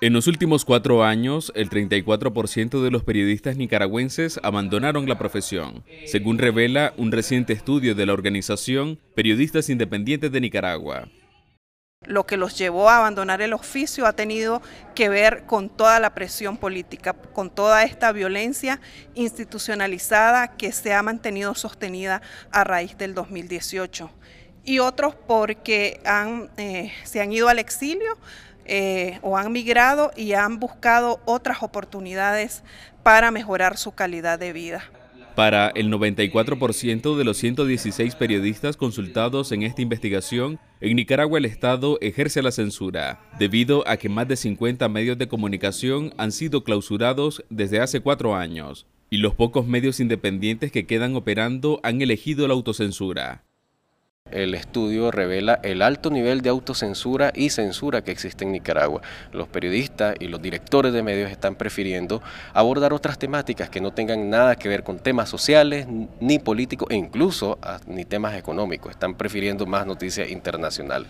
En los últimos cuatro años, el 34% de los periodistas nicaragüenses abandonaron la profesión, según revela un reciente estudio de la organización Periodistas Independientes de Nicaragua. Lo que los llevó a abandonar el oficio ha tenido que ver con toda la presión política, con toda esta violencia institucionalizada que se ha mantenido sostenida a raíz del 2018 y otros porque eh, se han ido al exilio, eh, o han migrado y han buscado otras oportunidades para mejorar su calidad de vida. Para el 94% de los 116 periodistas consultados en esta investigación, en Nicaragua el Estado ejerce la censura, debido a que más de 50 medios de comunicación han sido clausurados desde hace cuatro años, y los pocos medios independientes que quedan operando han elegido la autocensura. El estudio revela el alto nivel de autocensura y censura que existe en Nicaragua. Los periodistas y los directores de medios están prefiriendo abordar otras temáticas que no tengan nada que ver con temas sociales, ni políticos, e incluso ah, ni temas económicos. Están prefiriendo más noticias internacionales.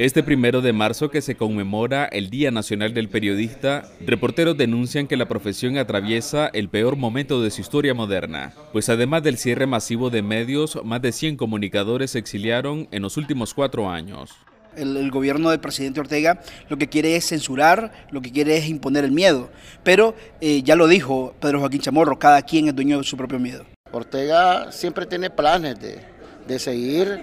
Este primero de marzo que se conmemora el Día Nacional del Periodista, reporteros denuncian que la profesión atraviesa el peor momento de su historia moderna, pues además del cierre masivo de medios, más de 100 comunicadores se exiliaron en los últimos cuatro años. El, gobierno del presidente Ortega lo que quiere es censurar, lo que quiere es imponer el miedo. Pero eh, ya lo dijo Pedro Joaquín Chamorro, cada quien es dueño de su propio miedo. Ortega siempre tiene planes de, de seguir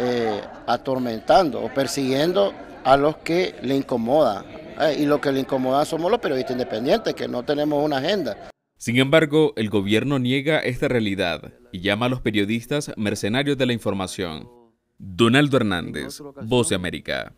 eh, atormentando o persiguiendo a los que le incomodan. Eh, y lo que le incomoda somos los periodistas independientes, que no tenemos una agenda. Sin embargo, el gobierno niega esta realidad y llama a los periodistas mercenarios de la información. Donaldo Hernández, Voz de América.